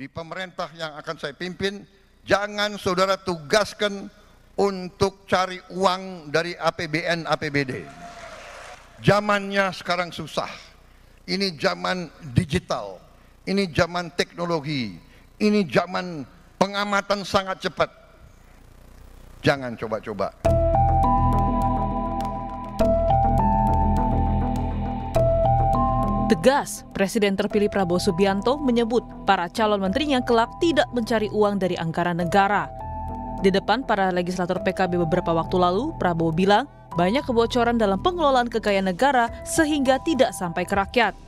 di pemerintah yang akan saya pimpin, jangan saudara tugaskan untuk cari uang dari APBN APBD. Zamannya sekarang susah. Ini zaman digital, ini zaman teknologi, ini zaman pengamatan sangat cepat. Jangan coba-coba. Tegas, Presiden terpilih Prabowo Subianto menyebut para calon menterinya kelak tidak mencari uang dari anggaran negara. Di depan para legislator PKB beberapa waktu lalu, Prabowo bilang banyak kebocoran dalam pengelolaan kekayaan negara sehingga tidak sampai ke rakyat.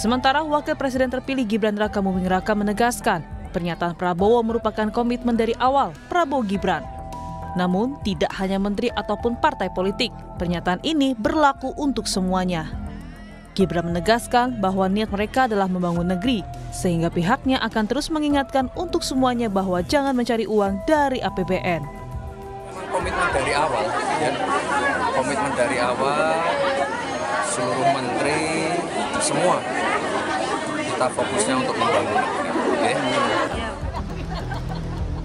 Sementara Wakil Presiden terpilih Gibran Raka Muming Raka menegaskan, pernyataan Prabowo merupakan komitmen dari awal Prabowo Gibran. Namun, tidak hanya menteri ataupun partai politik, pernyataan ini berlaku untuk semuanya. Gibran menegaskan bahwa niat mereka adalah membangun negeri, sehingga pihaknya akan terus mengingatkan untuk semuanya bahwa jangan mencari uang dari APBN. komitmen dari awal, ya. komitmen dari awal, seluruh menteri, semua kita fokusnya untuk membangun. Okay? Ya.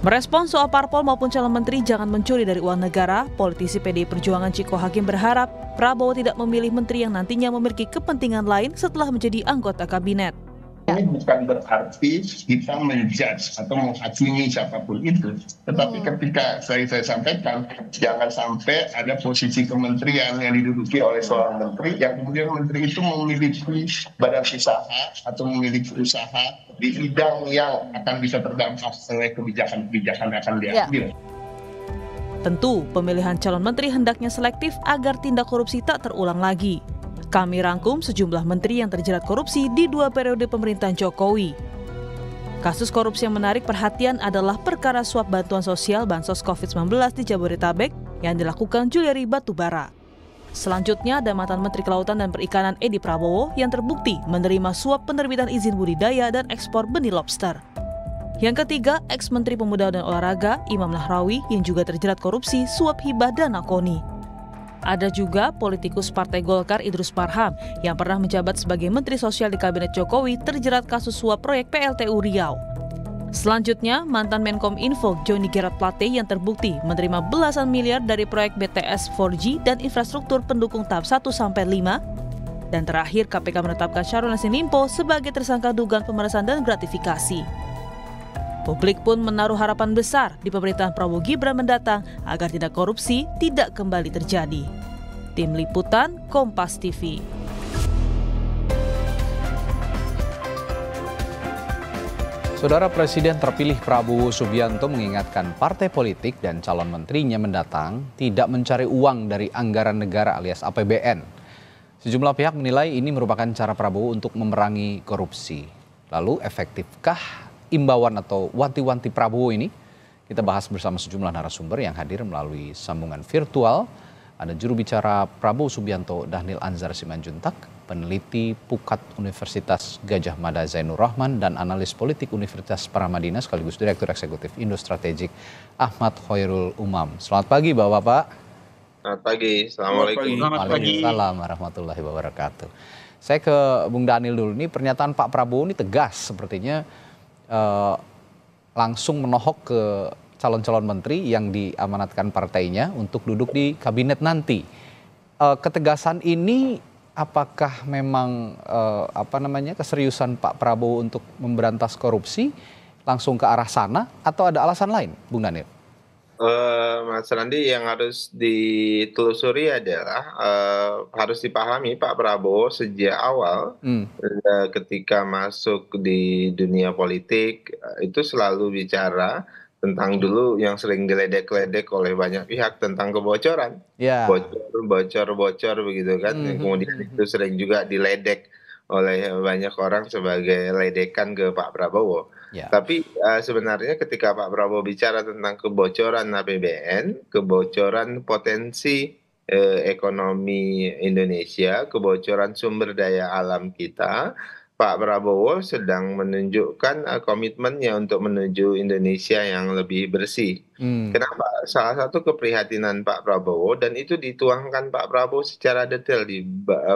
Merespon soal parpol maupun calon menteri jangan mencuri dari uang negara, politisi PDI Perjuangan Ciko Hakim berharap Prabowo tidak memilih menteri yang nantinya memiliki kepentingan lain setelah menjadi anggota kabinet itu bukan berarti kita menjudge atau menghakimi siapapun itu. Tetapi hmm. ketika saya, saya sampaikan, jangan sampai ada posisi kementerian yang diduduki oleh seorang menteri, yang kemudian menteri itu memiliki badan usaha atau memiliki usaha di bidang yang akan bisa terdampak oleh kebijakan-kebijakan yang akan ya. diambil. Ya. Tentu, pemilihan calon menteri hendaknya selektif agar tindak korupsi tak terulang lagi. Kami rangkum sejumlah menteri yang terjerat korupsi di dua periode pemerintahan Jokowi. Kasus korupsi yang menarik perhatian adalah perkara suap bantuan sosial Bansos COVID-19 di Jabodetabek yang dilakukan Juliari Batubara. Selanjutnya ada mantan Menteri Kelautan dan Perikanan Edi Prabowo yang terbukti menerima suap penerbitan izin budidaya dan ekspor benih lobster. Yang ketiga, ex-Menteri Pemuda dan Olahraga Imam Nahrawi yang juga terjerat korupsi suap hibah dana KONI. Ada juga politikus Partai Golkar Idrus Marham yang pernah menjabat sebagai Menteri Sosial di Kabinet Jokowi terjerat kasus suap proyek PLTU Riau. Selanjutnya, mantan Menkom Info Joni Gerard Plate yang terbukti menerima belasan miliar dari proyek BTS 4G dan infrastruktur pendukung tahap 1 sampai 5. Dan terakhir, KPK menetapkan Syahrul Nasin Limpo sebagai tersangka dugaan pemerasan dan gratifikasi. Publik pun menaruh harapan besar di pemerintahan Prabowo Gibran mendatang agar tidak korupsi tidak kembali terjadi. Tim Liputan Kompas TV. Saudara Presiden terpilih Prabowo Subianto mengingatkan partai politik dan calon menterinya mendatang tidak mencari uang dari anggaran negara alias APBN. Sejumlah pihak menilai ini merupakan cara Prabowo untuk memerangi korupsi. Lalu efektifkah imbauan atau wanti-wanti Prabowo ini? Kita bahas bersama sejumlah narasumber yang hadir melalui sambungan virtual. Ada juru bicara Prabowo Subianto, Dhanil Anzar Simanjuntak, peneliti Pukat Universitas Gajah Mada Zainur Rahman dan analis politik Universitas Paramadina sekaligus Direktur Eksekutif Indo Strategik Ahmad Khairul Umam. Selamat pagi Bapak-Bapak. Selamat pagi, Assalamualaikum. Selamat pagi. Waalaikumsalam warahmatullahi wabarakatuh. Saya ke Bung Daniel dulu. Ini pernyataan Pak Prabowo ini tegas sepertinya eh, langsung menohok ke calon-calon menteri yang diamanatkan partainya untuk duduk di kabinet nanti. Eh, ketegasan ini apakah memang eh, apa namanya keseriusan Pak Prabowo untuk memberantas korupsi langsung ke arah sana atau ada alasan lain, Bung Daniel? Eh, Mas Randi yang harus ditelusuri adalah uh, harus dipahami Pak Prabowo sejak awal hmm. uh, ketika masuk di dunia politik uh, itu selalu bicara tentang dulu yang sering diledek-ledek oleh banyak pihak tentang kebocoran, yeah. bocor, bocor, bocor begitu kan. -hmm. Kemudian hmm, itu hmm. sering juga diledek oleh banyak orang sebagai ledekan ke Pak Prabowo. Ya. Tapi uh, sebenarnya ketika Pak Prabowo bicara tentang kebocoran APBN, kebocoran potensi uh, ekonomi Indonesia, kebocoran sumber daya alam kita, Pak Prabowo sedang menunjukkan uh, komitmennya untuk menuju Indonesia yang lebih bersih. Hmm. Kenapa? Salah satu keprihatinan Pak Prabowo dan itu dituangkan Pak Prabowo secara detail di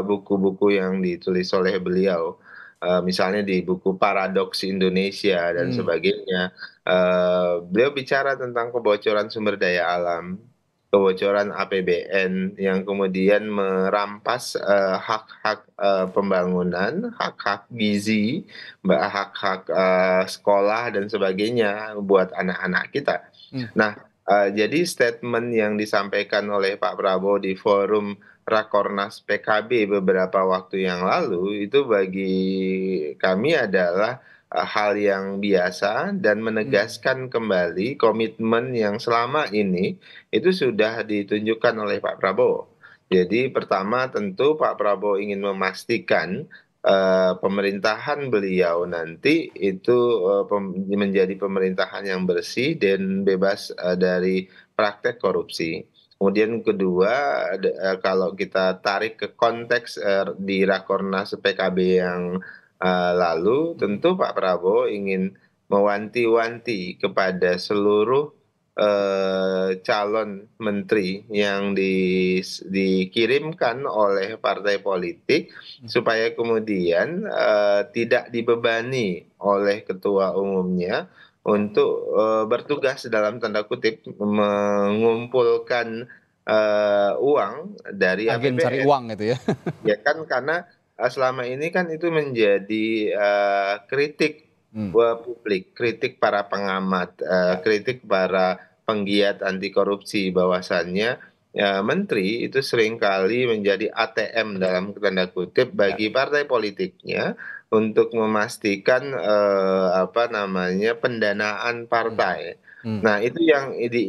buku-buku yang ditulis oleh beliau. Eh, misalnya di buku Paradoks Indonesia dan hmm. sebagainya, uh, beliau bicara tentang kebocoran sumber daya alam, kebocoran APBN yang kemudian merampas eh, hak-hak uh, uh, pembangunan, hak-hak gizi, hak-hak uh, sekolah dan sebagainya buat anak-anak kita. Hmm. Nah, uh, jadi statement yang disampaikan oleh Pak Prabowo di forum rakornas pkb beberapa waktu yang lalu itu bagi kami adalah e, hal yang biasa dan menegaskan kembali komitmen yang selama ini itu sudah ditunjukkan oleh Pak Prabowo. Jadi pertama tentu Pak Prabowo ingin memastikan uh, pemerintahan beliau nanti itu uh, pem menjadi pemerintahan yang bersih dan bebas uh, dari praktek korupsi kemudian kedua eh, kalau kita tarik ke konteks eh, di rakornas pkb yang eh, lalu tentu pak prabowo ingin mewanti-wanti kepada seluruh calon menteri yang di, dikirimkan oleh partai politik hmm. supaya kemudian tidak dibebani oleh ketua umumnya untuk eh, bertugas dalam tanda kutip mengumpulkan eh, uang dari agen cari uang gitu ya. ya kan karena eh, selama ini kan itu menjadi uh, kritik hmm. publik, kritik para pengamat, uh, kritik para penggiat anti korupsi bahwasannya ya, menteri itu seringkali menjadi ATM dalam tanda kutip bagi ya. partai politiknya untuk memastikan eh, apa namanya pendanaan partai. Hmm. Hmm. Nah, itu yang di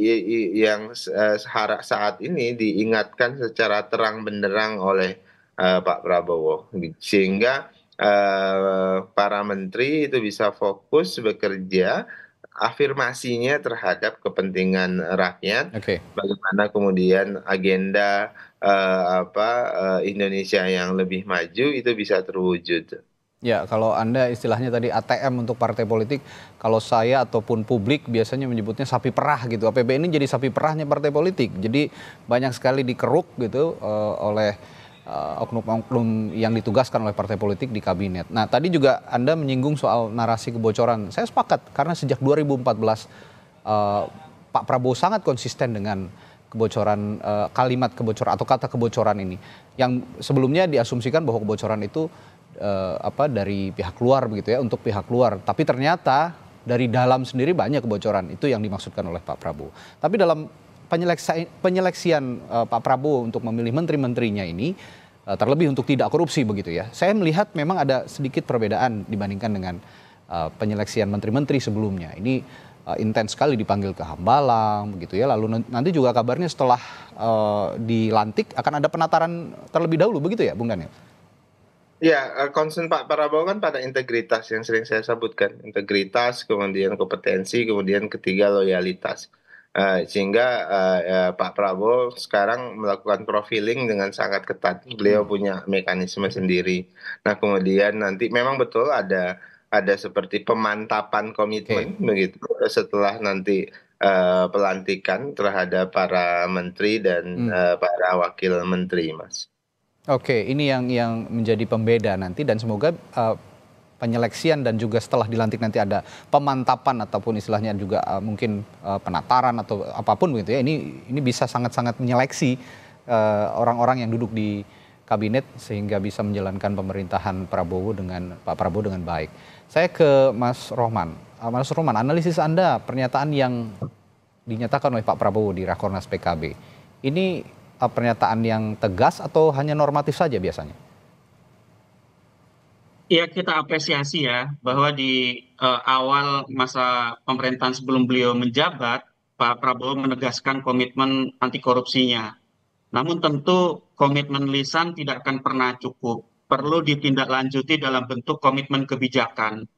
yang eh, saat ini diingatkan secara terang benderang oleh uh, Pak Prabowo sehingga uh, para menteri itu bisa fokus bekerja afirmasinya terhadap kepentingan rakyat. Okay. Bagaimana kemudian agenda uh, apa uh, Indonesia yang lebih maju itu bisa terwujud. Ya, kalau Anda istilahnya tadi ATM untuk partai politik, kalau saya ataupun publik biasanya menyebutnya sapi perah gitu. APBN ini jadi sapi perahnya partai politik. Jadi banyak sekali dikeruk gitu uh, oleh eh, oknum-oknum uh, yang ditugaskan oleh partai politik di kabinet. Nah, tadi juga Anda menyinggung soal narasi kebocoran. Saya sepakat karena sejak 2014 uh, eh, Pak Prabowo sangat konsisten dengan kebocoran uh, kalimat kebocoran atau kata kebocoran ini yang sebelumnya diasumsikan bahwa kebocoran itu uh, apa dari pihak luar begitu ya untuk pihak luar. Tapi ternyata dari dalam sendiri banyak kebocoran itu yang dimaksudkan oleh Pak Prabowo. Tapi dalam penyeleksi, penyeleksian uh, Pak Prabowo untuk memilih menteri-menterinya ini uh, terlebih untuk tidak korupsi begitu ya. Saya melihat memang ada sedikit perbedaan dibandingkan dengan uh, penyeleksian menteri-menteri sebelumnya. Ini uh, intens sekali dipanggil ke Hambalang begitu ya. Lalu nanti juga kabarnya setelah uh, dilantik akan ada penataran terlebih dahulu begitu ya, Bung Daniel. Ya, eh, concern Pak Prabowo kan pada integritas yang sering saya sebutkan. Integritas, kemudian kompetensi, kemudian ketiga loyalitas. Uh, sehingga uh, ya, Pak Prabowo sekarang melakukan profiling dengan sangat ketat. Beliau hmm. punya mekanisme sendiri. Nah, kemudian nanti memang betul ada ada seperti pemantapan komitmen okay. begitu setelah nanti uh, pelantikan terhadap para menteri dan hmm. uh, para wakil menteri, Mas. Oke, ini yang yang menjadi pembeda nanti dan semoga uh, penyeleksian dan juga setelah dilantik nanti ada pemantapan ataupun istilahnya juga uh, mungkin uh, penataran atau apapun begitu ya. Ini ini bisa sangat-sangat menyeleksi orang-orang uh, yang duduk di kabinet sehingga bisa menjalankan pemerintahan Prabowo dengan Pak Prabowo dengan baik. Saya ke Mas Rohman. Uh, Mas Rohman, analisis Anda pernyataan yang dinyatakan oleh Pak Prabowo di Rakornas PKB. Ini Eh, pernyataan yang tegas atau hanya normatif saja biasanya? Ya kita apresiasi ya bahwa di uh, awal masa pemerintahan sebelum beliau menjabat Pak Prabowo menegaskan komitmen anti korupsinya. Namun tentu komitmen lisan tidak akan pernah cukup. Perlu ditindaklanjuti dalam bentuk komitmen kebijakan.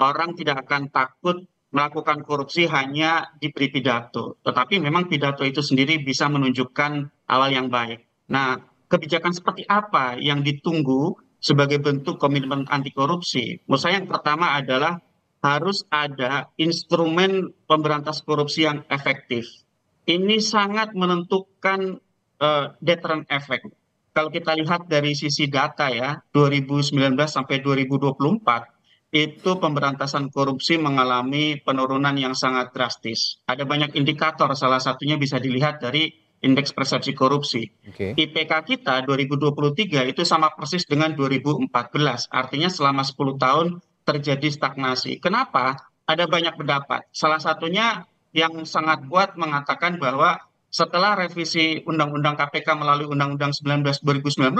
Orang tidak akan takut melakukan korupsi hanya diberi pidato. Tetapi memang pidato itu sendiri bisa menunjukkan awal yang baik. Nah, kebijakan seperti apa yang ditunggu sebagai bentuk komitmen anti korupsi? Menurut saya yang pertama adalah harus ada instrumen pemberantas korupsi yang efektif. Ini sangat menentukan uh, eh, deterrent effect. Kalau kita lihat dari sisi data ya, 2019 sampai 2024 itu pemberantasan korupsi mengalami penurunan yang sangat drastis. Ada banyak indikator, salah satunya bisa dilihat dari indeks persepsi korupsi. Okay. IPK kita 2023 itu sama persis dengan 2014, artinya selama 10 tahun terjadi stagnasi. Kenapa? Ada banyak pendapat. Salah satunya yang sangat kuat mengatakan bahwa setelah revisi Undang-Undang KPK melalui Undang-Undang 19 2019,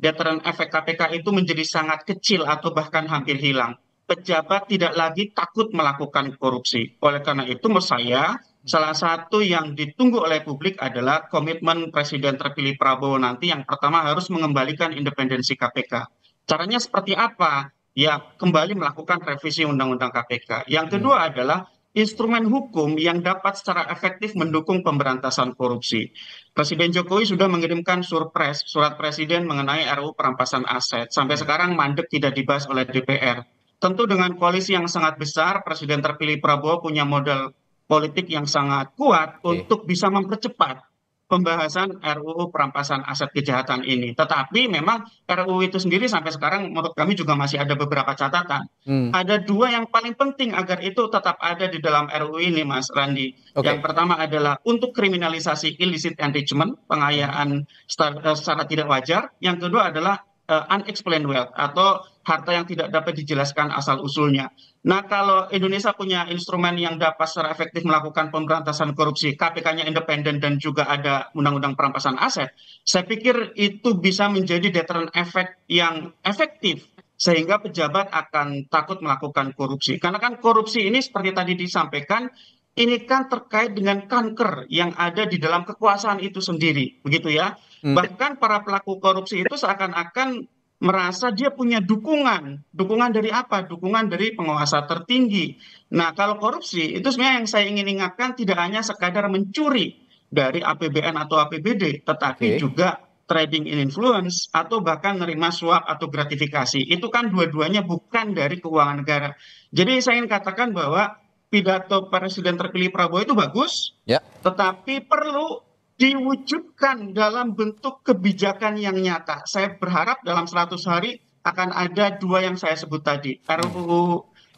deteran efek KPK itu menjadi sangat kecil atau bahkan hampir hilang. Pejabat tidak lagi takut melakukan korupsi. Oleh karena itu, menurut saya, salah satu yang ditunggu oleh publik adalah komitmen presiden terpilih prabowo nanti yang pertama harus mengembalikan independensi kpk caranya seperti apa ya kembali melakukan revisi undang-undang kpk yang ya. kedua adalah instrumen hukum yang dapat secara efektif mendukung pemberantasan korupsi. Presiden Jokowi sudah mengirimkan surpres, surat presiden mengenai RU perampasan aset. Sampai ya. sekarang mandek tidak dibahas oleh DPR. Tentu dengan koalisi yang sangat besar, Presiden terpilih Prabowo punya modal politik yang sangat kuat untuk bisa mempercepat pembahasan RUU perampasan aset kejahatan ini. Tetapi memang RUU itu sendiri sampai sekarang menurut kami juga masih ada beberapa catatan. Hmm. Ada dua yang paling penting agar itu tetap ada di dalam RUU ini, Mas Randi. Okay. Yang pertama adalah untuk kriminalisasi illicit enrichment, pengayaan secara, eh, secara tidak wajar. Yang kedua adalah uh, unexplained wealth atau harta yang tidak dapat dijelaskan asal usulnya nah kalau indonesia punya instrumen yang dapat secara efektif melakukan pemberantasan korupsi kpk nya independen dan juga ada undang undang perampasan aset saya pikir itu bisa menjadi deteren efek yang efektif sehingga pejabat akan takut melakukan korupsi karena kan korupsi ini seperti tadi disampaikan ini kan terkait dengan kanker yang ada di dalam kekuasaan itu sendiri, begitu ya. Hmm. Bahkan para pelaku korupsi itu seakan-akan merasa dia punya dukungan. Dukungan dari apa? Dukungan dari penguasa tertinggi. Nah, kalau korupsi itu sebenarnya yang saya ingin ingatkan tidak hanya sekadar mencuri dari APBN atau APBD, tetapi okay. juga trading in influence atau bahkan menerima suap atau gratifikasi. Itu kan dua-duanya bukan dari keuangan negara. Jadi saya ingin katakan bahwa pidato presiden terpilih Prabowo itu bagus, ya. tetapi perlu diwujudkan dalam bentuk kebijakan yang nyata. Saya berharap dalam 100 hari akan ada dua yang saya sebut tadi, hmm. RUU uh,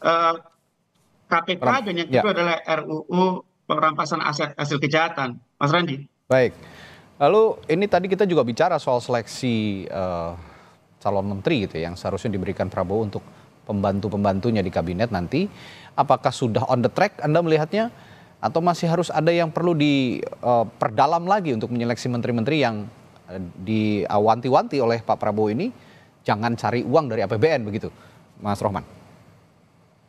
eh, KPK dan yang ya. kedua ya. adalah RUU perampasan aset hasil kejahatan. Mas Randi. Baik. Lalu ini tadi kita juga bicara soal seleksi uh, calon menteri gitu ya, yang seharusnya diberikan Prabowo untuk pembantu-pembantunya di kabinet nanti. Apakah sudah on the track Anda melihatnya? atau masih harus ada yang perlu diperdalam eh, uh, lagi untuk menyeleksi menteri-menteri yang uh, diawanti-wanti oleh Pak Prabowo ini jangan cari uang dari APBN begitu, Mas Rohman?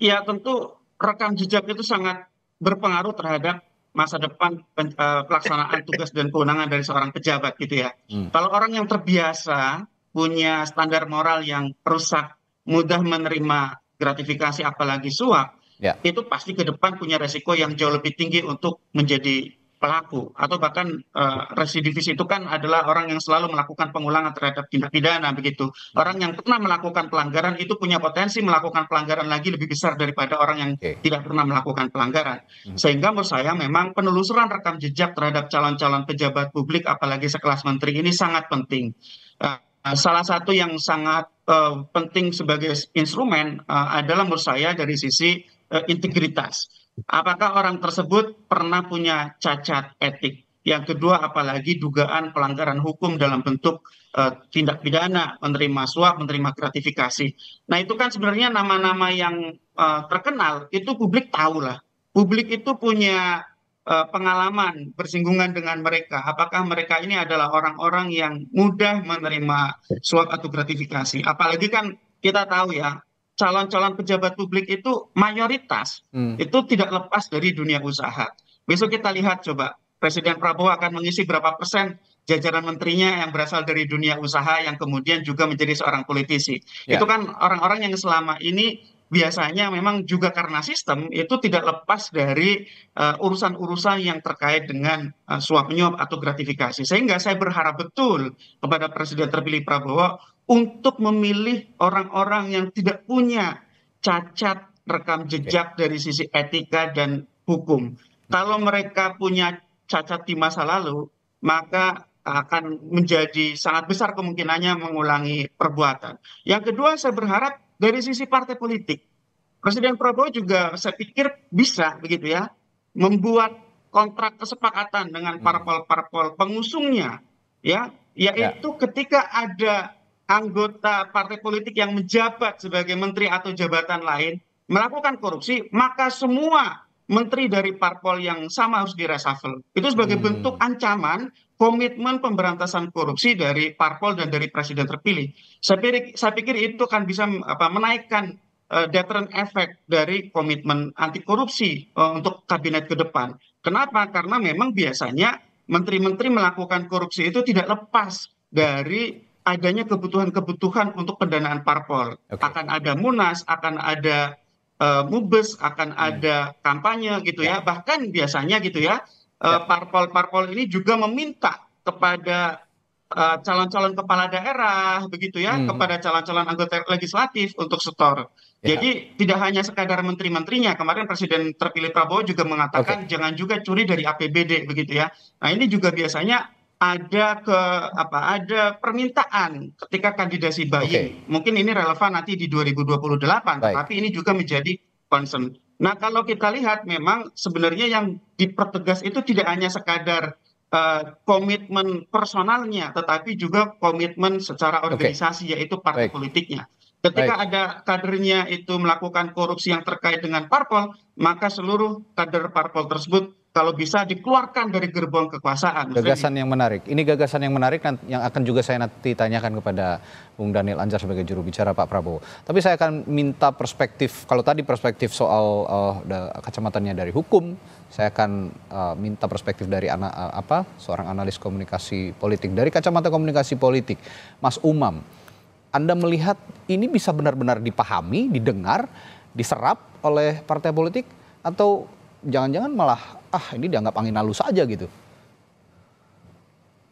Iya tentu rekam jejak itu sangat berpengaruh terhadap masa depan pen, uh, pelaksanaan tugas dan kewenangan dari seorang pejabat gitu ya. Hmm. Kalau orang yang terbiasa punya standar moral yang rusak, mudah menerima gratifikasi apalagi suap, Ya. itu pasti ke depan punya resiko yang jauh lebih tinggi untuk menjadi pelaku atau bahkan eh, residivis itu kan adalah orang yang selalu melakukan pengulangan terhadap tindak pidana begitu orang yang pernah melakukan pelanggaran itu punya potensi melakukan pelanggaran lagi lebih besar daripada orang yang tidak pernah melakukan pelanggaran hmm. sehingga menurut saya memang penelusuran rekam jejak terhadap calon-calon pejabat publik apalagi sekelas menteri ini sangat penting eh, eh, salah satu yang sangat penting sebagai instrumen adalah menurut saya dari sisi Eh, integritas. Apakah orang tersebut pernah punya cacat etik? Yang kedua, apalagi dugaan pelanggaran hukum dalam bentuk uh, tindak pidana, menerima suap, menerima gratifikasi. Nah, itu kan sebenarnya nama-nama yang uh, terkenal itu publik tahu lah. Publik itu punya uh, pengalaman bersinggungan dengan mereka. Apakah mereka ini adalah orang-orang yang mudah menerima suap atau gratifikasi? Apalagi kan kita tahu ya calon calon pejabat publik itu mayoritas hmm. itu tidak lepas dari dunia usaha besok kita lihat coba presiden prabowo akan mengisi berapa persen jajaran menterinya yang berasal dari dunia usaha yang kemudian juga menjadi seorang politisi ya. itu kan orang-orang yang selama ini biasanya memang juga karena sistem itu tidak lepas dari eh, urusan-urusan yang terkait dengan uh, suap nyuap atau gratifikasi sehingga saya berharap betul kepada presiden terpilih Prabowo untuk memilih orang orang yang tidak punya cacat rekam jejak dari sisi etika dan hukum. Kalau mereka punya cacat di masa lalu, maka akan menjadi sangat besar kemungkinannya mengulangi perbuatan. Yang kedua, saya berharap dari sisi partai politik, Presiden Prabowo juga saya pikir bisa begitu ya, membuat kontrak kesepakatan dengan hmm. parpol-parpol pengusungnya, ya, yaitu ya. ketika ada anggota partai politik yang menjabat sebagai menteri atau jabatan lain melakukan korupsi, maka semua menteri dari parpol yang sama harus diresafel. Itu sebagai hmm. bentuk ancaman komitmen pemberantasan korupsi dari parpol dan dari presiden terpilih. Saya pikir, saya pikir itu kan bisa apa, menaikkan uh, deterrent effect dari komitmen anti korupsi uh, eh, untuk kabinet ke depan. Kenapa? Karena memang biasanya menteri-menteri melakukan korupsi itu tidak lepas dari adanya kebutuhan-kebutuhan untuk pendanaan parpol. Okay. Akan ada munas, akan ada uh, mubes, akan hmm. ada kampanye gitu ya. ya. Bahkan biasanya gitu ya, e, ya. parpol-parpol uh, ini juga meminta kepada e, calon-calon uh, kepala daerah begitu ya, hmm. kepada calon-calon anggota legislatif untuk setor. Ya. Jadi tidak hanya sekadar menteri-menterinya, kemarin Presiden terpilih Prabowo juga mengatakan okay. jangan juga curi dari APBD begitu ya. Nah ini juga biasanya ada ke apa ada permintaan ketika kandidasi bayi okay. mungkin ini relevan nanti di 2028 Baik. tetapi ini juga menjadi concern. Nah, kalau kita lihat memang sebenarnya yang dipertegas itu tidak hanya sekadar uh, komitmen personalnya tetapi juga komitmen secara organisasi okay. yaitu partai Baik. politiknya. Ketika Baik. ada kadernya itu melakukan korupsi yang terkait dengan parpol, maka seluruh kader parpol tersebut kalau bisa dikeluarkan dari gerbong kekuasaan. Gagasan yang menarik. Ini gagasan yang menarik yang akan juga saya nanti tanyakan kepada Bung Daniel Anjar sebagai juru bicara Pak Prabowo. Tapi saya akan minta perspektif kalau tadi perspektif soal uh, eh, kacamatanya dari hukum, saya akan uh, minta perspektif dari anak uh, eh, apa seorang analis komunikasi politik dari kacamata komunikasi politik, Mas Umam. Anda melihat ini bisa benar-benar dipahami, didengar, diserap oleh partai politik atau jangan-jangan malah ah ini dianggap angin halus saja gitu.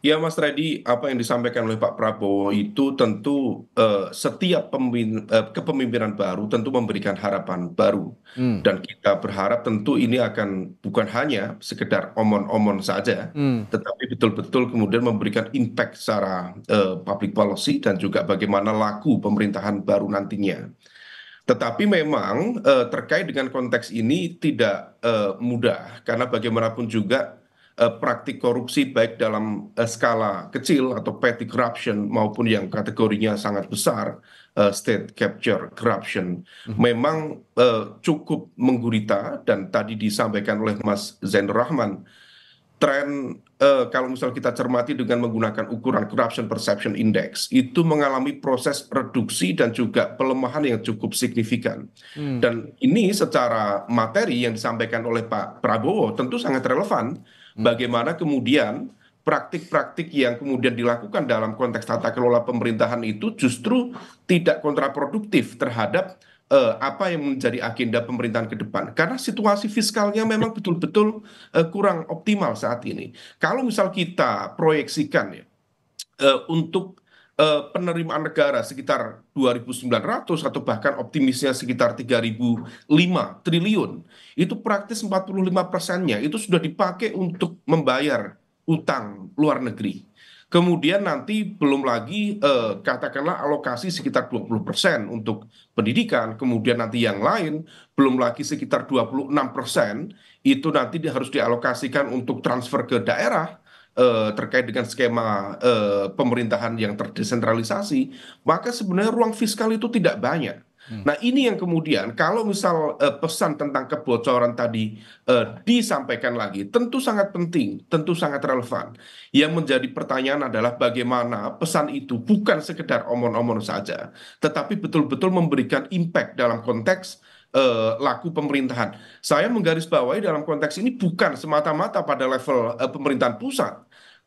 Ya Mas Reddy, apa yang disampaikan oleh Pak Prabowo itu tentu uh, setiap pemimpin, uh, eh, kepemimpinan baru tentu memberikan harapan baru hmm. dan kita berharap tentu ini akan bukan hanya sekedar omon-omon saja, hmm. tetapi betul-betul kemudian memberikan impact secara uh, public policy dan juga bagaimana laku pemerintahan baru nantinya tetapi memang eh, terkait dengan konteks ini tidak eh, mudah karena bagaimanapun juga eh, praktik korupsi baik dalam skala kecil atau petty corruption maupun yang kategorinya sangat besar state capture corruption hmm. memang cukup menggurita dan tadi disampaikan oleh Mas Zain Rahman tren eh, kalau misalnya kita cermati dengan menggunakan ukuran corruption perception index itu mengalami proses reduksi dan juga pelemahan yang cukup signifikan. Hmm. Dan ini secara materi yang disampaikan oleh Pak Prabowo tentu sangat relevan hmm. bagaimana kemudian praktik-praktik yang kemudian dilakukan dalam konteks tata kelola pemerintahan itu justru tidak kontraproduktif terhadap Eh, apa yang menjadi agenda pemerintahan ke depan karena situasi fiskalnya memang betul-betul eh, kurang optimal saat ini. Kalau misal kita proyeksikan ya eh, untuk penerimaan negara sekitar 2.900 atau bahkan optimisnya sekitar 3.005 triliun itu praktis 45 persennya itu sudah dipakai untuk membayar utang luar negeri Kemudian nanti belum lagi eh, katakanlah alokasi sekitar 20% untuk pendidikan, kemudian nanti yang lain belum lagi sekitar 26% itu nanti harus dialokasikan untuk transfer ke daerah eh, terkait dengan skema eh, pemerintahan yang terdesentralisasi, maka sebenarnya ruang fiskal itu tidak banyak. Hmm. nah ini yang kemudian kalau misal eh, pesan tentang kebocoran tadi eh, disampaikan lagi tentu sangat penting tentu sangat relevan yang menjadi pertanyaan adalah bagaimana pesan itu bukan sekedar omon-omon saja tetapi betul-betul memberikan impact dalam konteks uh, laku pemerintahan. Saya menggarisbawahi dalam konteks ini bukan semata-mata pada level uh, pemerintahan pusat,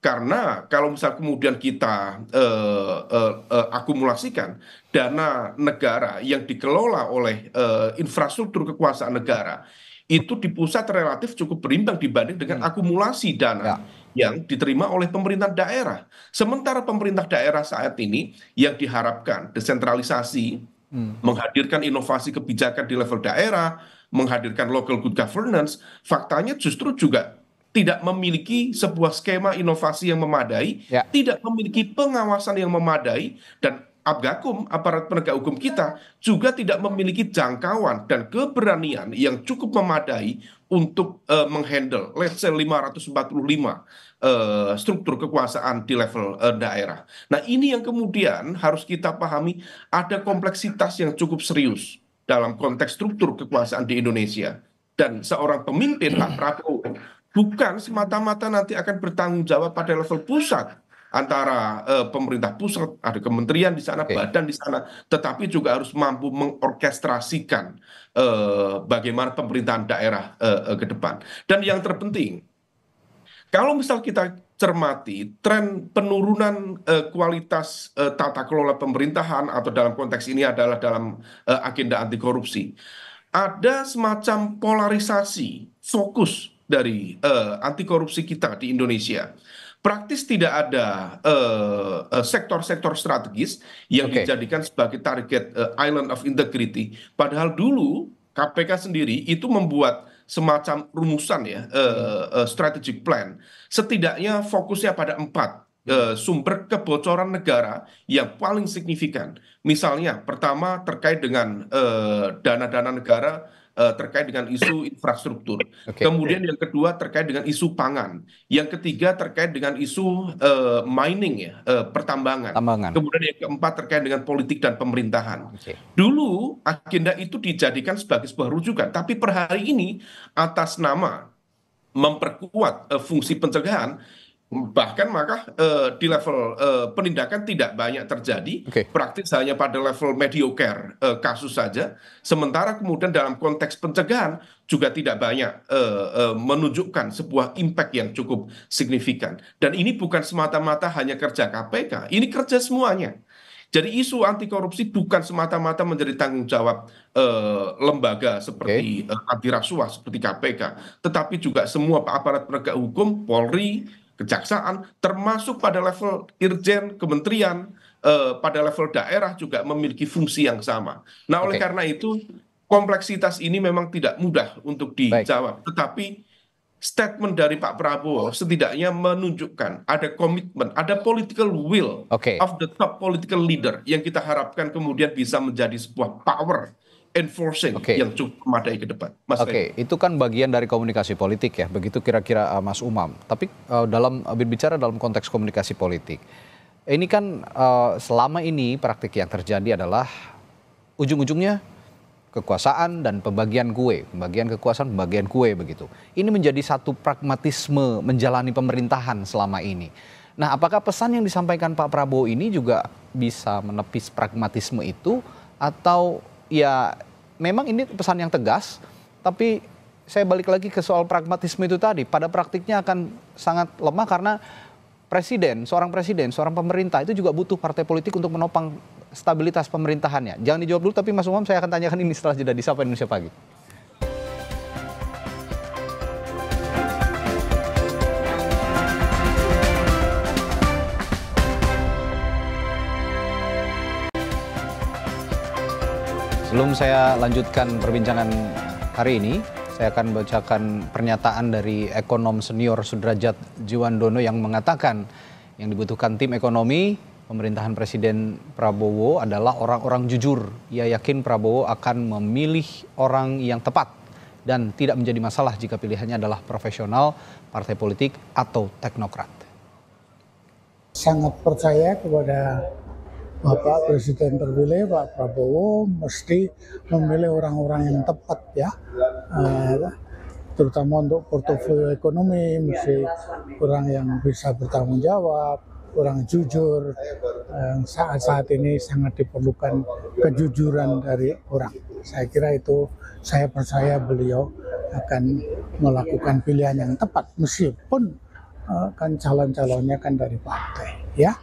karena kalau misal kemudian kita eh, eh, eh, akumulasikan dana negara yang dikelola oleh infrastruktur kekuasaan negara itu di pusat relatif cukup berimbang dibanding dengan hmm. akumulasi dana ya. yang diterima oleh pemerintah daerah. Sementara pemerintah daerah saat ini yang diharapkan desentralisasi, hmm. menghadirkan inovasi kebijakan di level daerah, menghadirkan local good governance, faktanya justru juga tidak memiliki sebuah skema inovasi yang memadai, ya. tidak memiliki pengawasan yang memadai, dan Abgakum, aparat penegak hukum kita, juga tidak memiliki jangkauan dan keberanian yang cukup memadai untuk uh, menghandle, let's say 545 uh, eh, struktur kekuasaan di level uh, daerah. Nah ini yang kemudian harus kita pahami, ada kompleksitas yang cukup serius dalam konteks struktur kekuasaan di Indonesia. Dan seorang pemimpin, Pak Prabowo, bukan semata-mata nanti akan bertanggung jawab pada level pusat antara uh, pemerintah pusat ada kementerian di sana okay. badan di sana tetapi juga harus mampu mengorkestrasikan uh, bagaimana pemerintahan daerah uh, uh, ke depan dan yang terpenting kalau misal kita cermati tren penurunan uh, kualitas uh, tata kelola pemerintahan atau dalam konteks ini adalah dalam uh, agenda anti korupsi ada semacam polarisasi fokus dari eh, anti korupsi kita di Indonesia. Praktis tidak ada eh, eh, sektor-sektor strategis yang okay. dijadikan sebagai target island of integrity. Padahal dulu KPK sendiri itu membuat semacam rumusan ya uh, uh, strategic plan setidaknya fokusnya pada empat uh, sumber kebocoran negara yang paling signifikan misalnya pertama terkait dengan dana-dana uh, dana -dana negara Eh, terkait dengan isu infrastruktur. Okay. Kemudian yang kedua terkait dengan isu pangan. Yang ketiga terkait dengan isu uh, mining ya, uh, pertambangan. Tambangan. Kemudian yang keempat terkait dengan politik dan pemerintahan. Okay. Dulu agenda itu dijadikan sebagai sebuah rujukan, tapi per hari ini atas nama memperkuat uh, fungsi pencegahan bahkan maka eh, di level eh, penindakan tidak banyak terjadi praktis hanya pada level mediocre eh, kasus saja sementara kemudian dalam konteks pencegahan juga tidak banyak menunjukkan sebuah impact yang cukup signifikan dan ini bukan semata-mata hanya kerja KPK ini kerja semuanya jadi isu anti korupsi bukan semata-mata menjadi tanggung jawab uh, lembaga seperti okay. uh, anti rasuah seperti KPK, tetapi juga semua aparat penegak hukum, Polri, kejaksaan termasuk pada level irjen kementerian eh, pada level daerah juga memiliki fungsi yang sama nah oleh karena itu kompleksitas ini memang tidak mudah untuk dijawab tetapi statement dari Pak Prabowo setidaknya menunjukkan ada komitmen, ada political will okay. of the top political leader yang kita harapkan kemudian bisa menjadi sebuah power enforcing okay. yang cukup memadai ke depan. Mas Oke, okay. itu kan bagian dari komunikasi politik ya, begitu kira-kira uh, Mas Umam. Tapi uh, dalam uh, berbicara dalam konteks komunikasi politik, ini kan uh, selama ini praktik yang terjadi adalah ujung-ujungnya kekuasaan dan pembagian kue, pembagian kekuasaan, pembagian kue begitu. Ini menjadi satu pragmatisme menjalani pemerintahan selama ini. Nah, apakah pesan yang disampaikan Pak Prabowo ini juga bisa menepis pragmatisme itu atau ya memang ini pesan yang tegas, tapi saya balik lagi ke soal pragmatisme itu tadi. Pada praktiknya akan sangat lemah karena presiden, seorang presiden, seorang pemerintah itu juga butuh partai politik untuk menopang stabilitas pemerintahannya. Jangan dijawab dulu, tapi Mas Umam saya akan tanyakan ini setelah jeda di Sapa Indonesia Pagi. Sebelum saya lanjutkan perbincangan hari ini, saya akan bacakan pernyataan dari ekonom senior Sudrajat Jiwandono yang mengatakan yang dibutuhkan tim ekonomi pemerintahan Presiden Prabowo adalah orang-orang jujur. Ia yakin Prabowo akan memilih orang yang tepat dan tidak menjadi masalah jika pilihannya adalah profesional, partai politik, atau teknokrat. Sangat percaya kepada Bapak Presiden terpilih Pak Prabowo mesti memilih orang-orang yang tepat ya, eh, terutama untuk portofolio ekonomi mesti orang yang bisa bertanggung jawab, orang jujur yang eh, saat saat ini sangat diperlukan kejujuran dari orang. Saya kira itu saya percaya beliau akan melakukan pilihan yang tepat meskipun uh, kan calon-calonnya kan dari partai ya.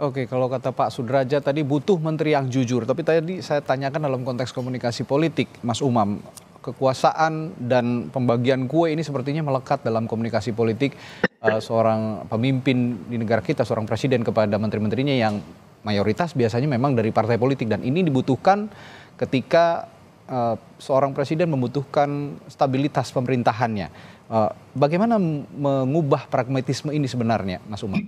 Oke, kalau kata Pak Sudraja tadi butuh menteri yang jujur. Tapi tadi saya tanyakan dalam konteks komunikasi politik, Mas Umam. Kekuasaan dan pembagian kue ini sepertinya melekat dalam komunikasi politik uh, seorang pemimpin di negara kita, seorang presiden kepada menteri-menterinya yang mayoritas biasanya memang dari partai politik. Dan ini dibutuhkan ketika uh, seorang presiden membutuhkan stabilitas pemerintahannya. Uh, bagaimana mengubah pragmatisme ini sebenarnya, Mas Umam?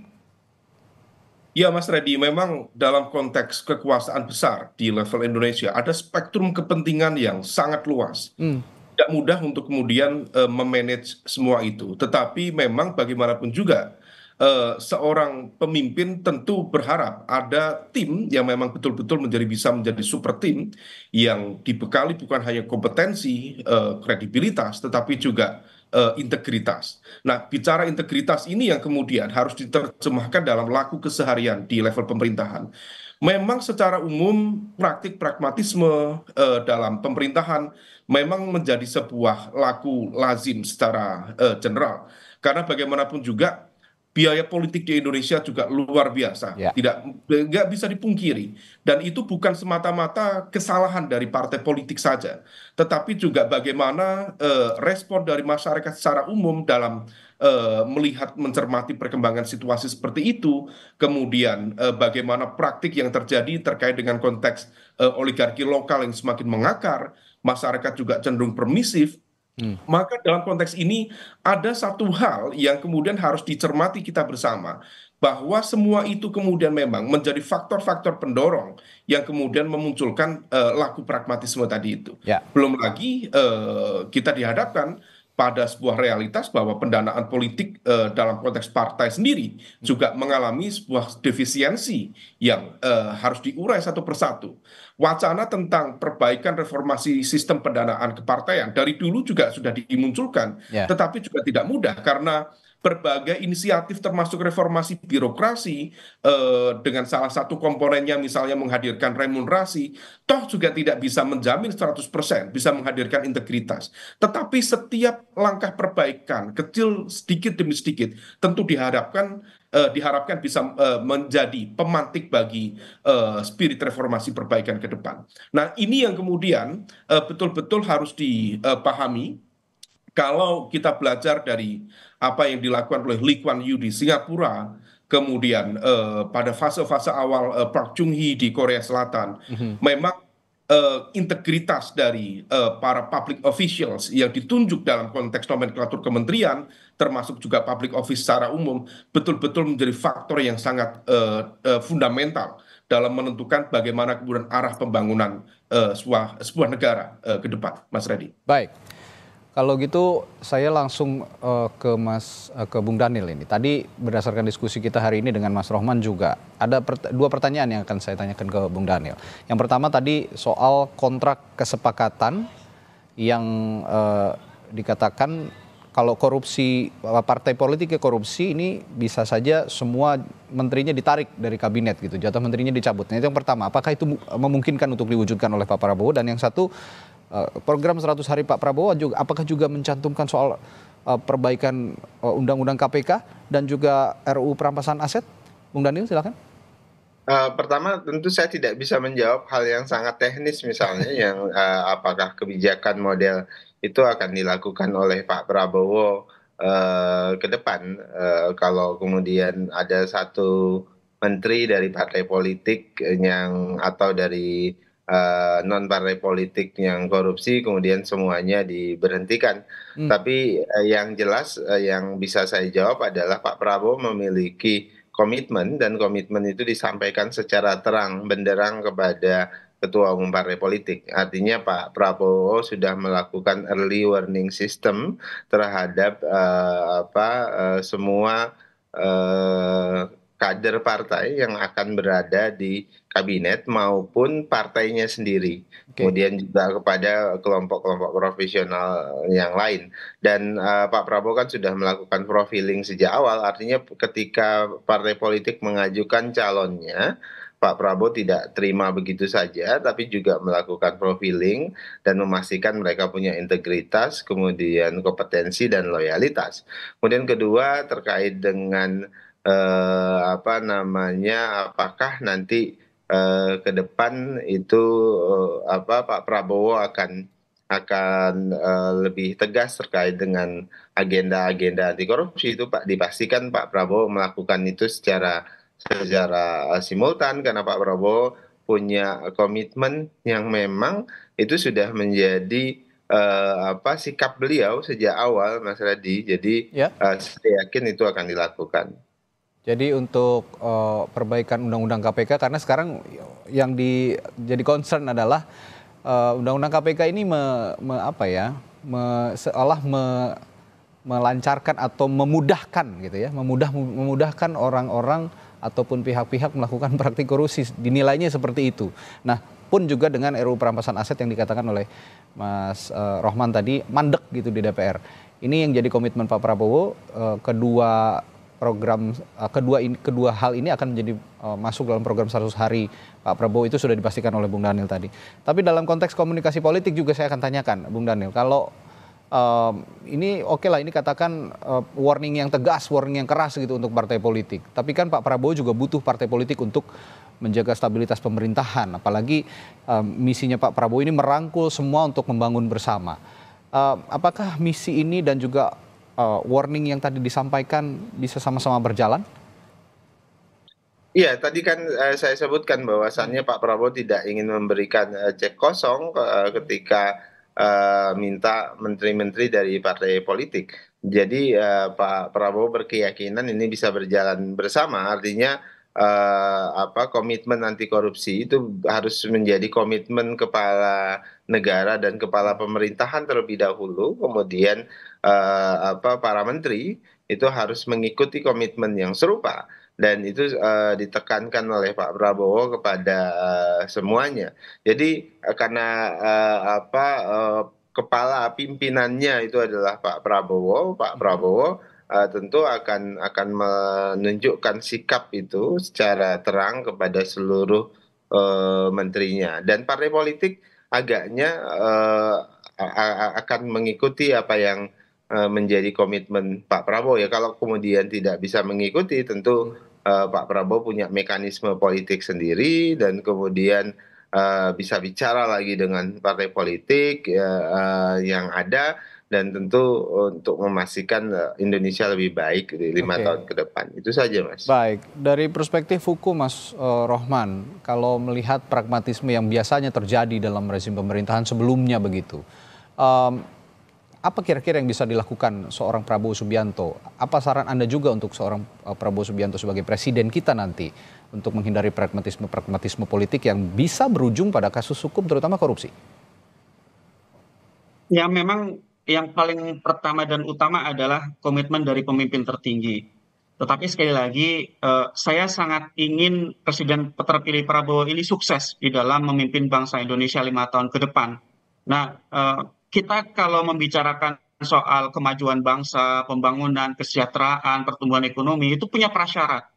ya mas reddy memang dalam konteks kekuasaan besar di level indonesia ada spektrum kepentingan yang sangat luas hmm. tidak mudah untuk kemudian eh, memanage semua itu tetapi memang bagaimanapun juga eh, seorang pemimpin tentu berharap ada tim yang memang betul-betul menjadi bisa menjadi super tim yang dibekali bukan hanya kompetensi eh, kredibilitas tetapi juga Eh, integritas. Nah, bicara integritas ini yang kemudian harus diterjemahkan dalam laku keseharian di level pemerintahan. Memang secara umum praktik pragmatisme uh, dalam pemerintahan memang menjadi sebuah laku lazim secara uh, general. Karena bagaimanapun juga biaya politik di Indonesia juga luar biasa, ya. tidak nggak bisa dipungkiri. Dan itu bukan semata-mata kesalahan dari partai politik saja, tetapi juga bagaimana uh, respon dari masyarakat secara umum dalam uh, melihat mencermati perkembangan situasi seperti itu, kemudian uh, bagaimana praktik yang terjadi terkait dengan konteks uh, oligarki lokal yang semakin mengakar, masyarakat juga cenderung permisif Hmm. maka dalam konteks ini ada satu hal yang kemudian harus dicermati kita bersama bahwa semua itu kemudian memang menjadi faktor-faktor pendorong yang kemudian memunculkan eh, laku pragmatisme tadi itu ya. belum lagi eh, kita dihadapkan pada sebuah realitas bahwa pendanaan politik eh, dalam konteks partai sendiri juga mengalami sebuah defisiensi yang eh, harus diurai satu persatu. Wacana tentang perbaikan reformasi sistem pendanaan kepartaian dari dulu juga sudah dimunculkan, yeah. tetapi juga tidak mudah karena berbagai inisiatif termasuk reformasi birokrasi eh, dengan salah satu komponennya misalnya menghadirkan remunerasi toh juga tidak bisa menjamin 100% bisa menghadirkan integritas tetapi setiap langkah perbaikan kecil sedikit demi sedikit tentu diharapkan eh, diharapkan bisa eh, menjadi pemantik bagi eh, spirit reformasi perbaikan ke depan. Nah, ini yang kemudian eh, betul-betul harus dipahami kalau kita belajar dari apa yang dilakukan oleh Lee Kuan Yew di Singapura kemudian uh, pada fase-fase awal uh, Park Chung Hee di Korea Selatan mm -hmm. memang uh, integritas dari uh, para public officials yang ditunjuk dalam konteks nomenklatur kementerian termasuk juga public office secara umum betul-betul menjadi faktor yang sangat uh, uh, fundamental dalam menentukan bagaimana kemudian arah pembangunan uh, sebuah sebuah negara uh, ke depan Mas Redi Baik, kalau gitu saya langsung uh, ke Mas uh, ke Bung Daniel ini. Tadi berdasarkan diskusi kita hari ini dengan Mas Rohman juga ada per dua pertanyaan yang akan saya tanyakan ke Bung Daniel. Yang pertama tadi soal kontrak kesepakatan yang uh, dikatakan kalau korupsi partai politik ke ya korupsi ini bisa saja semua menterinya ditarik dari kabinet gitu, jatah menterinya dicabut. Nah, itu yang pertama, apakah itu memungkinkan untuk diwujudkan oleh Pak Prabowo dan yang satu Eh, program 100 hari Pak Prabowo juga apakah juga mencantumkan soal eh, perbaikan eh, undang-undang KPK dan juga RUU perampasan aset? Bung Daniel silakan. Uh, pertama tentu saya tidak bisa menjawab hal yang sangat teknis misalnya yang uh, apakah kebijakan model itu akan dilakukan oleh Pak Prabowo uh, ke depan uh, kalau kemudian ada satu menteri dari partai politik yang atau dari Eh, non partai politik yang korupsi kemudian semuanya diberhentikan hmm. tapi eh, yang jelas eh, yang bisa saya jawab adalah pak prabowo memiliki komitmen dan komitmen itu disampaikan secara terang benderang kepada ketua umum partai politik. Artinya Pak Prabowo sudah melakukan early warning system terhadap uh, apa uh, semua uh, kader partai yang akan berada di kabinet maupun partainya sendiri, okay. kemudian juga kepada kelompok-kelompok profesional yang lain. Dan uh, Pak Prabowo kan sudah melakukan profiling sejak awal, artinya ketika partai politik mengajukan calonnya, Pak Prabowo tidak terima begitu saja, tapi juga melakukan profiling dan memastikan mereka punya integritas, kemudian kompetensi dan loyalitas. Kemudian kedua terkait dengan eh, apa namanya, apakah nanti Eh, ke depan itu eh, pak prabowo akan akan eh, lebih tegas terkait dengan agenda agenda anti korupsi itu pak dipastikan pak prabowo melakukan itu secara simultan karena pak prabowo punya komitmen yang memang itu sudah menjadi uh, apa sikap beliau sejak awal Mas Radi. Jadi ya. uh, saya yakin itu akan dilakukan. Jadi untuk uh, perbaikan undang-undang KPK karena sekarang yang di jadi concern adalah eh, undang-undang uh, KPK ini me, me apa ya? Me, seolah me, melancarkan atau memudahkan gitu ya, memudah memudahkan orang-orang ataupun pihak-pihak melakukan praktik korupsi dinilainya seperti itu. Nah, pun juga dengan RUU perampasan aset yang dikatakan oleh Mas uh, Rohman tadi mandek gitu di DPR. Ini yang jadi komitmen Pak Prabowo kedua program uh, kedua ini, kedua hal ini akan menjadi uh, masuk dalam program 100 hari Pak Prabowo itu sudah dipastikan oleh Bung Daniel tadi. Tapi dalam konteks komunikasi politik juga saya akan tanyakan Bung Daniel kalau um, ini oke okay lah ini katakan uh, warning yang tegas, warning yang keras gitu untuk partai politik. Tapi kan Pak Prabowo juga butuh partai politik untuk menjaga stabilitas pemerintahan. Apalagi um, misinya Pak Prabowo ini merangkul semua untuk membangun bersama. Uh, apakah misi ini dan juga uh, warning yang tadi disampaikan bisa sama-sama berjalan? Iya, tadi kan uh, saya sebutkan bahwasannya Pak Prabowo tidak ingin memberikan uh, cek kosong uh, ketika uh, minta menteri-menteri dari partai politik. Jadi uh, Pak Prabowo berkeyakinan ini bisa berjalan bersama, artinya uh, apa komitmen anti korupsi itu harus menjadi komitmen kepala negara dan kepala pemerintahan terlebih dahulu kemudian eh, para menteri itu harus mengikuti komitmen yang serupa dan itu uh, ditekankan oleh Pak Prabowo kepada uh, semuanya. Jadi uh, karena uh, apa uh, kepala pimpinannya itu adalah Pak Prabowo, Pak hmm. Prabowo uh, tentu akan akan menunjukkan sikap itu secara terang kepada seluruh uh, menterinya dan partai politik agaknya eh, akan mengikuti apa yang eh, menjadi komitmen Pak Prabowo ya kalau kemudian tidak bisa mengikuti tentu uh, Pak Prabowo punya mekanisme politik sendiri dan kemudian uh, bisa bicara lagi dengan partai politik uh, uh, yang ada dan tentu untuk memastikan eh, Indonesia lebih baik di lima okay. tahun ke depan. Itu saja, Mas. Baik, dari perspektif hukum, Mas eh, Rohman, kalau melihat pragmatisme yang biasanya terjadi dalam rezim pemerintahan sebelumnya begitu, um, apa kira-kira yang bisa dilakukan seorang Prabowo Subianto? Apa saran Anda juga untuk seorang eh, Prabowo Subianto sebagai presiden kita nanti untuk menghindari pragmatisme-pragmatisme politik yang bisa berujung pada kasus hukum, terutama korupsi? Ya, memang yang paling pertama dan utama adalah komitmen dari pemimpin tertinggi. Tetapi sekali lagi, eh, saya sangat ingin Presiden terpilih Prabowo ini sukses di dalam memimpin bangsa Indonesia lima tahun ke depan. Nah, eh, kita kalau membicarakan soal kemajuan bangsa, pembangunan, kesejahteraan, pertumbuhan ekonomi itu punya prasyarat.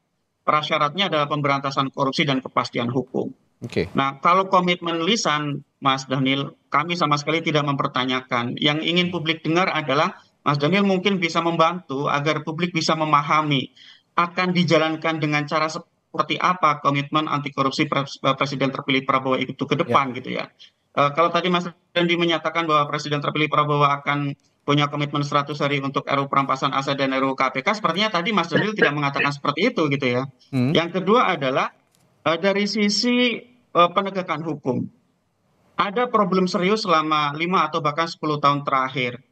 Prasyaratnya adalah pemberantasan korupsi dan kepastian hukum. Okay. Nah, kalau komitmen lisan, Mas Daniel, kami sama sekali tidak mempertanyakan. Yang ingin publik dengar adalah Mas Daniel mungkin bisa membantu agar publik bisa memahami akan dijalankan dengan cara seperti apa komitmen anti korupsi presiden terpilih Prabowo itu ke depan yeah. gitu ya. Uh, kalau tadi Mas Dandi menyatakan bahwa Presiden terpilih Prabowo akan punya komitmen 100 hari untuk RU perampasan aset dan RU KPK, sepertinya tadi Mas Dandi tidak mengatakan seperti itu gitu ya. Hmm. Yang kedua adalah Eh, dari sisi eh, penegakan hukum ada problem serius selama lima atau bahkan sepuluh tahun terakhir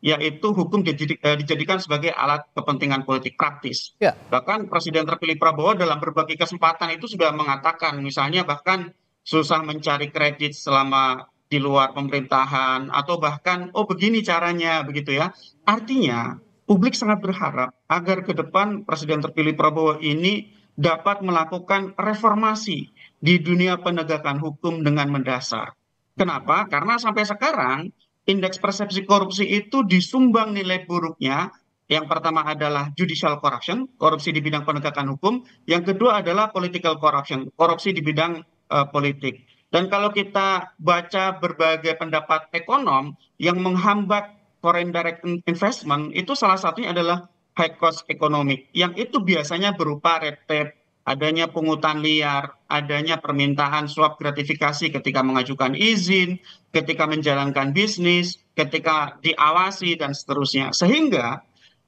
yaitu hukum eh, dijadikan sebagai alat kepentingan politik praktis. Ya. Bahkan Presiden terpilih Prabowo dalam berbagai kesempatan itu sudah mengatakan misalnya bahkan susah mencari kredit selama di luar pemerintahan atau bahkan oh begini caranya begitu ya. Artinya publik sangat berharap agar ke depan Presiden terpilih Prabowo ini dapat melakukan reformasi di dunia penegakan hukum dengan mendasar. Kenapa? Karena sampai sekarang indeks persepsi korupsi itu disumbang nilai buruknya. Yang pertama adalah judicial corruption, korupsi di bidang penegakan hukum. Yang kedua adalah political corruption, korupsi di bidang uh, politik. Dan kalau kita baca berbagai pendapat ekonom yang menghambat foreign direct investment itu salah satunya adalah high cost economic yang itu biasanya berupa red tape adanya pungutan liar adanya permintaan suap gratifikasi ketika mengajukan izin ketika menjalankan bisnis ketika diawasi dan seterusnya sehingga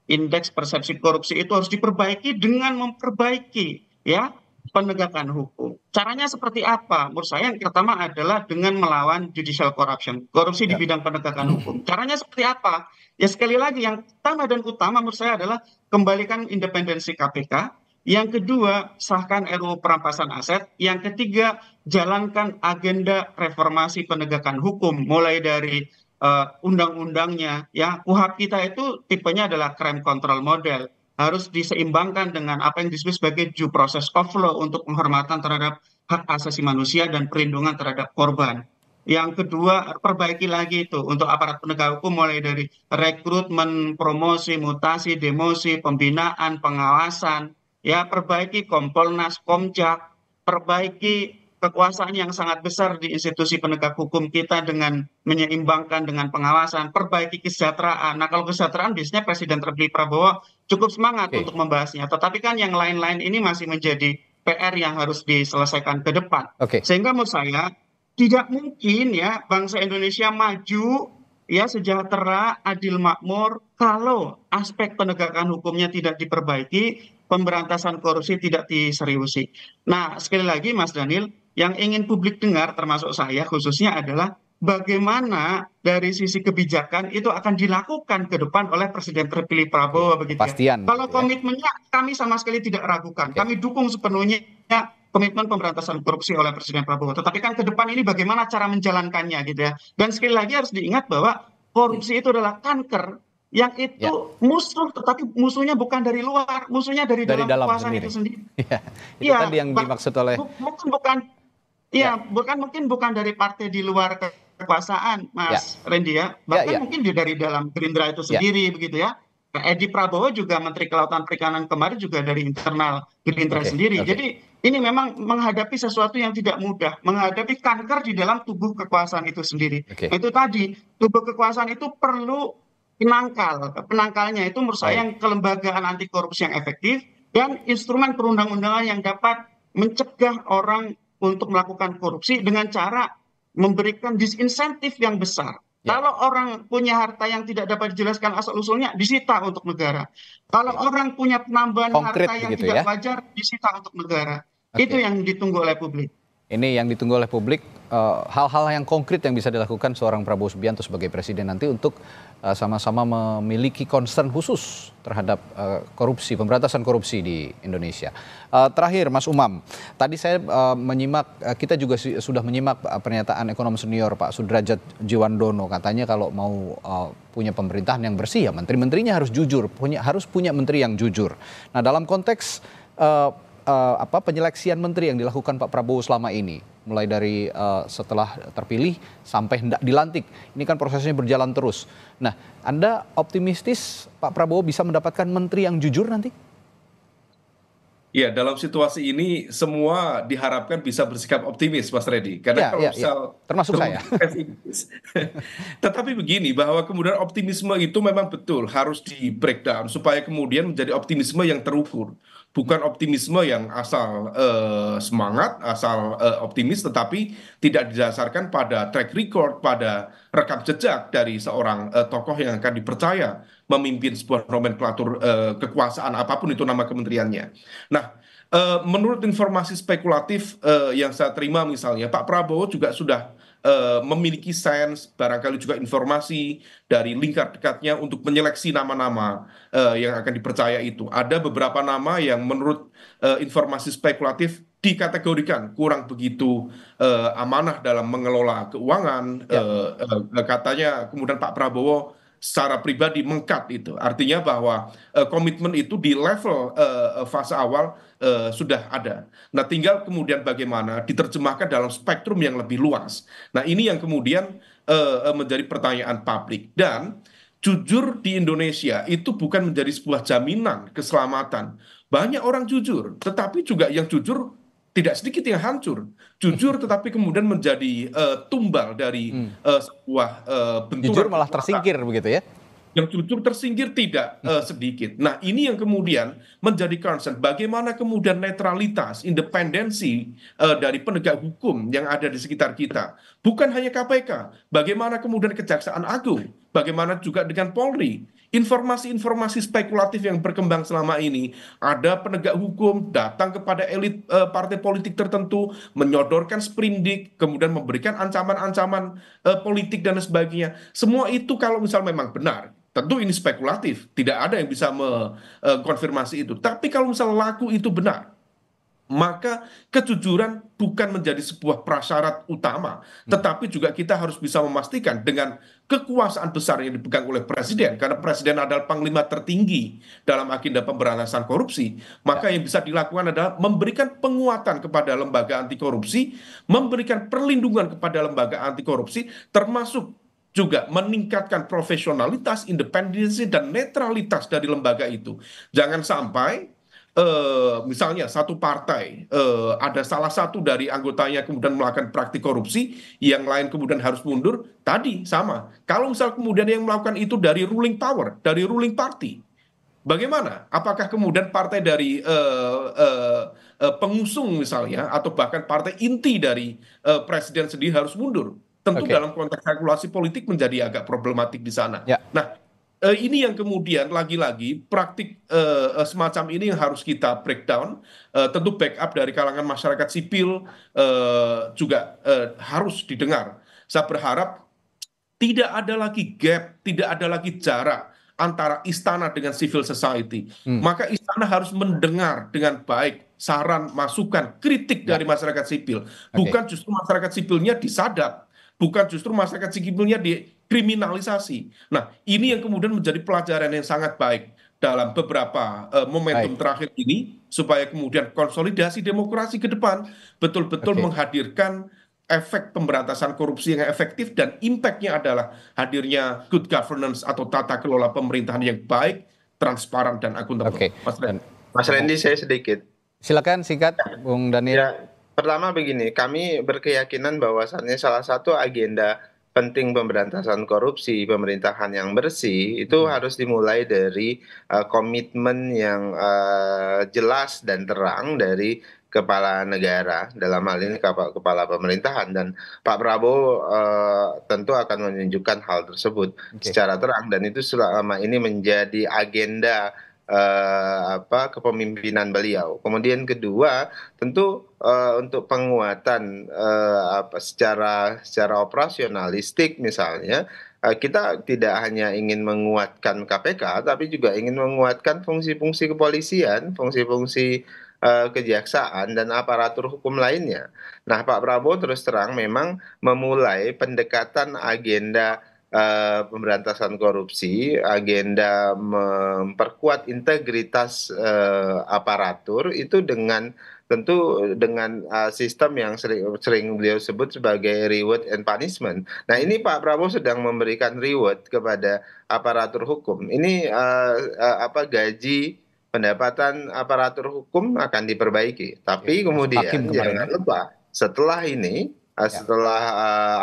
indeks persepsi korupsi itu harus diperbaiki dengan memperbaiki ya penegakan hukum. Caranya seperti apa? Menurut saya yang pertama adalah dengan melawan judicial corruption, korupsi ya. di bidang penegakan hukum. Caranya seperti apa? Ya sekali lagi yang utama dan utama menurut saya adalah kembalikan independensi KPK, yang kedua sahkan ruu perampasan aset yang ketiga jalankan agenda reformasi penegakan hukum mulai dari eh, undang undangnya ya uhap kita itu tipenya adalah crime control model harus diseimbangkan dengan apa yang disebut sebagai due process of law untuk penghormatan terhadap hak asasi manusia dan perlindungan terhadap korban. Yang kedua, perbaiki lagi itu untuk aparat penegak hukum mulai dari rekrutmen, promosi, mutasi, demosi, pembinaan, pengawasan, ya perbaiki kompolnas komjak perbaiki kekuasaan yang sangat besar di institusi penegak hukum kita dengan menyeimbangkan dengan pengawasan, perbaiki kesejahteraan. Nah kalau kesejahteraan biasanya Presiden terpilih Prabowo cukup semangat okay. untuk membahasnya. Tetapi kan yang lain-lain ini masih menjadi PR yang harus diselesaikan ke depan. Okay. Sehingga menurut saya tidak mungkin ya bangsa Indonesia maju ya sejahtera, adil, makmur kalau aspek penegakan hukumnya tidak diperbaiki pemberantasan korupsi tidak diseriusi. Nah, sekali lagi Mas Daniel, yang ingin publik dengar termasuk saya khususnya adalah bagaimana dari sisi kebijakan itu akan dilakukan ke depan oleh Presiden terpilih Prabowo iya, begitu. Pastian. Ya. Kalau ya. komitmennya kami sama sekali tidak ragukan. Kami dukung sepenuhnya komitmen pemberantasan korupsi oleh Presiden Prabowo. Tetapi kan ke depan ini bagaimana cara menjalankannya gitu ya. Dan sekali lagi harus diingat bahwa korupsi itu adalah kanker yang itu ya. musuh tetapi musuhnya bukan dari luar musuhnya dari, dari dalam, kekuasaan itu sendiri ya, itu ya, tadi yang dimaksud oleh mungkin bukan ya, ya bukan mungkin bukan dari partai di luar kekuasaan Mas ya. Randy ya, ya bahkan ya, ya. mungkin dari dalam Gerindra itu ya. sendiri ya. begitu ya nah, Edi Prabowo juga Menteri Kelautan Perikanan kemarin juga dari internal Gerindra okay. sendiri okay. jadi ini memang menghadapi sesuatu yang tidak mudah menghadapi kanker di dalam tubuh kekuasaan itu sendiri okay. itu tadi tubuh kekuasaan itu perlu penangkal penangkalnya itu menurut saya yang kelembagaan anti korupsi yang efektif dan instrumen perundang undangan yang dapat mencegah orang untuk melakukan korupsi dengan cara memberikan disinsentif yang besar. Ya. Kalau orang punya harta yang tidak dapat dijelaskan asal usulnya, disita untuk negara. Kalau ya. orang punya penambahan Konkret harta yang tidak ya? wajar, disita untuk negara. Okay. Itu yang ditunggu oleh publik. Ini yang ditunggu oleh publik eh, hal-hal uh, hal -hal yang konkret yang bisa dilakukan seorang Prabowo Subianto sebagai presiden nanti untuk Eh, sama-sama memiliki concern khusus terhadap uh, korupsi, pemberantasan korupsi di Indonesia. Uh, terakhir, Mas Umam, tadi saya uh, menyimak, uh, kita juga si, sudah menyimak uh, pernyataan ekonom senior Pak Sudrajat Jiwandono, katanya kalau mau uh, punya pemerintahan yang bersih ya menteri-menterinya harus jujur, punya harus punya menteri yang jujur. Nah, dalam konteks uh, uh, apa penyeleksian menteri yang dilakukan Pak Prabowo selama ini, mulai dari uh, setelah terpilih sampai hendak dilantik. Ini kan prosesnya berjalan terus. Nah, Anda optimistis Pak Prabowo bisa mendapatkan menteri yang jujur nanti? Ya, dalam situasi ini semua diharapkan bisa bersikap optimis, Mas Redi. Karena ya, kalau ya, misal ya. termasuk saya. Tetapi begini, bahwa kemudian optimisme itu memang betul harus di breakdown supaya kemudian menjadi optimisme yang terukur bukan optimisme yang asal eh, semangat asal eh, optimis tetapi tidak didasarkan pada track record pada rekam jejak dari seorang eh, tokoh yang akan dipercaya memimpin sebuah nomenklatur kekuasaan apapun itu nama kementeriannya nah menurut informasi spekulatif yang saya terima misalnya Pak Prabowo juga sudah Eh, memiliki sains barangkali juga informasi dari lingkar dekatnya untuk menyeleksi nama nama eh, yang akan dipercaya itu ada beberapa nama yang menurut eh, informasi spekulatif dikategorikan kurang begitu amanah dalam mengelola keuangan ya. katanya kemudian Pak Prabowo secara pribadi mengkat itu artinya bahwa eh, komitmen itu di level eh, eh, fase awal sudah ada nah tinggal kemudian bagaimana diterjemahkan dalam spektrum yang lebih luas nah ini yang kemudian menjadi pertanyaan publik dan jujur di Indonesia itu bukan menjadi sebuah jaminan keselamatan banyak orang jujur tetapi juga yang jujur tidak sedikit yang hancur, jujur hmm. tetapi kemudian menjadi uh, tumbal dari hmm. uh, sebuah uh, Jujur malah tersingkir begitu ya? Yang jujur tersingkir tidak uh, sedikit. Nah ini yang kemudian menjadi concern. Bagaimana kemudian netralitas, independensi uh, dari penegak hukum yang ada di sekitar kita. Bukan hanya KPK, bagaimana kemudian Kejaksaan Agung bagaimana juga dengan Polri. Informasi-informasi spekulatif yang berkembang selama ini, ada penegak hukum datang kepada elit e, partai politik tertentu, menyodorkan sprindik, kemudian memberikan ancaman-ancaman e, politik dan sebagainya. Semua itu kalau misal memang benar, tentu ini spekulatif, tidak ada yang bisa mengkonfirmasi eh, itu. Tapi kalau misal laku itu benar, maka kejujuran bukan menjadi sebuah prasyarat utama hmm. tetapi juga kita harus bisa memastikan dengan kekuasaan besar yang dipegang oleh presiden karena presiden adalah panglima tertinggi dalam agenda pemberantasan korupsi maka ya. yang bisa dilakukan adalah memberikan penguatan kepada lembaga anti korupsi memberikan perlindungan kepada lembaga anti korupsi termasuk juga meningkatkan profesionalitas, independensi, dan netralitas dari lembaga itu. Jangan sampai Eh, misalnya satu partai eh, ada salah satu dari anggotanya kemudian melakukan praktik korupsi yang lain kemudian harus mundur tadi sama kalau misal kemudian yang melakukan itu dari ruling power dari ruling party Bagaimana? Apakah kemudian partai dari uh, uh, pengusung misalnya atau bahkan partai inti dari uh, presiden sendiri harus mundur? Tentu okay. dalam konteks kalkulasi politik menjadi agak problematik di sana. yeah. Nah, Eh, ini yang kemudian lagi lagi praktik eh, eh, semacam ini yang harus kita breakdown tentu backup dari kalangan masyarakat sipil juga harus didengar saya berharap tidak ada lagi gap tidak ada lagi jarak antara istana dengan civil society hmm. maka istana harus mendengar dengan baik saran masukan kritik ya. dari masyarakat sipil okay. bukan justru masyarakat sipilnya disadap bukan justru masyarakat sipilnya di kriminalisasi. Nah, ini yang kemudian menjadi pelajaran yang sangat baik dalam beberapa uh, momentum baik. terakhir ini supaya kemudian konsolidasi demokrasi ke depan betul-betul okay. menghadirkan efek pemberantasan korupsi yang efektif dan impactnya adalah hadirnya good governance atau tata kelola pemerintahan yang baik, transparan dan akuntabel. Okay. Mas Randy. Mas Rendi, saya sedikit. Silakan singkat ya. Bung Daniel. Ya, pertama begini, kami berkeyakinan bahwasannya salah satu agenda penting pemberantasan korupsi, pemerintahan yang bersih itu hmm. harus dimulai dari uh, komitmen yang uh, jelas dan terang dari kepala negara dalam hal ini kepala, pemerintahan dan Pak Prabowo uh, tentu akan menunjukkan hal tersebut okay. secara terang dan itu selama ini menjadi agenda Eh, apa kepemimpinan beliau kemudian kedua tentu eh, untuk penguatan eh, secara secara operasionalistik misalnya kita tidak hanya ingin menguatkan KPK tapi juga ingin menguatkan fungsi-fungsi kepolisian, fungsi-fungsi uh, kejaksaan dan aparatur hukum lainnya. Nah, Pak Prabowo terus terang memang memulai pendekatan agenda Eh, pemberantasan korupsi agenda memperkuat integritas eh, aparatur itu dengan tentu dengan uh, sistem yang sering, sering beliau sebut sebagai reward and punishment. Nah ini Pak Prabowo sedang memberikan reward kepada aparatur hukum. Ini uh, uh, apa gaji pendapatan aparatur hukum akan diperbaiki. Tapi ya, kemudian jangan lupa setelah ini ya. setelah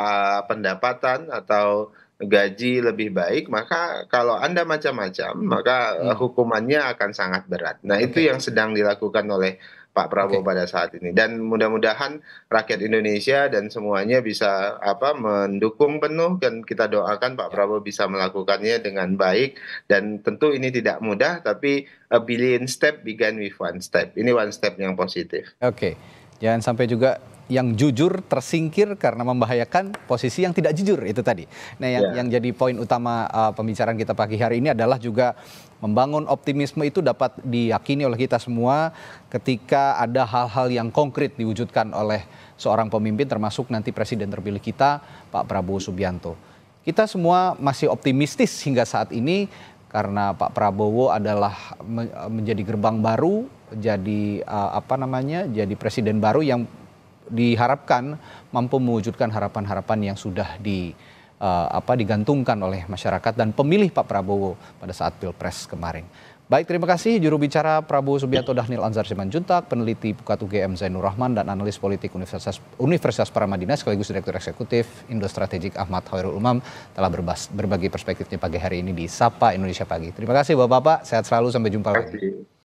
uh, pendapatan atau gaji lebih baik maka kalau anda macam-macam maka eh, hmm. hukumannya akan sangat berat. Nah okay. itu yang sedang dilakukan oleh Pak Prabowo okay. pada saat ini dan mudah-mudahan rakyat Indonesia dan semuanya bisa apa mendukung penuh dan kita doakan Pak ya. Prabowo bisa melakukannya dengan baik dan tentu ini tidak mudah tapi a billion step began with one step. Ini one step yang positif. Oke. Okay. Jangan sampai juga yang jujur tersingkir karena membahayakan posisi yang tidak jujur itu tadi. Nah, yang, yeah. yang jadi poin utama uh, pembicaraan kita pagi hari ini adalah juga membangun optimisme itu dapat diyakini oleh kita semua ketika ada hal-hal yang konkret diwujudkan oleh seorang pemimpin termasuk nanti presiden terpilih kita Pak Prabowo Subianto. Kita semua masih optimistis hingga saat ini karena Pak Prabowo adalah menjadi gerbang baru, jadi uh, apa namanya, jadi presiden baru yang diharapkan mampu mewujudkan harapan-harapan yang sudah di uh, apa digantungkan oleh masyarakat dan pemilih Pak Prabowo pada saat Pilpres kemarin. Baik, terima kasih juru bicara Prabowo Subianto Dahnil Anzar Simanjuntak, peneliti Pukat UGM Zainur Rahman dan analis politik Universitas Universitas Paramadina sekaligus direktur eksekutif Indo Strategik Ahmad Khairul Umam telah berbas, berbagi perspektifnya pagi hari ini di Sapa Indonesia Pagi. Terima kasih Bapak-bapak, sehat selalu sampai jumpa lagi.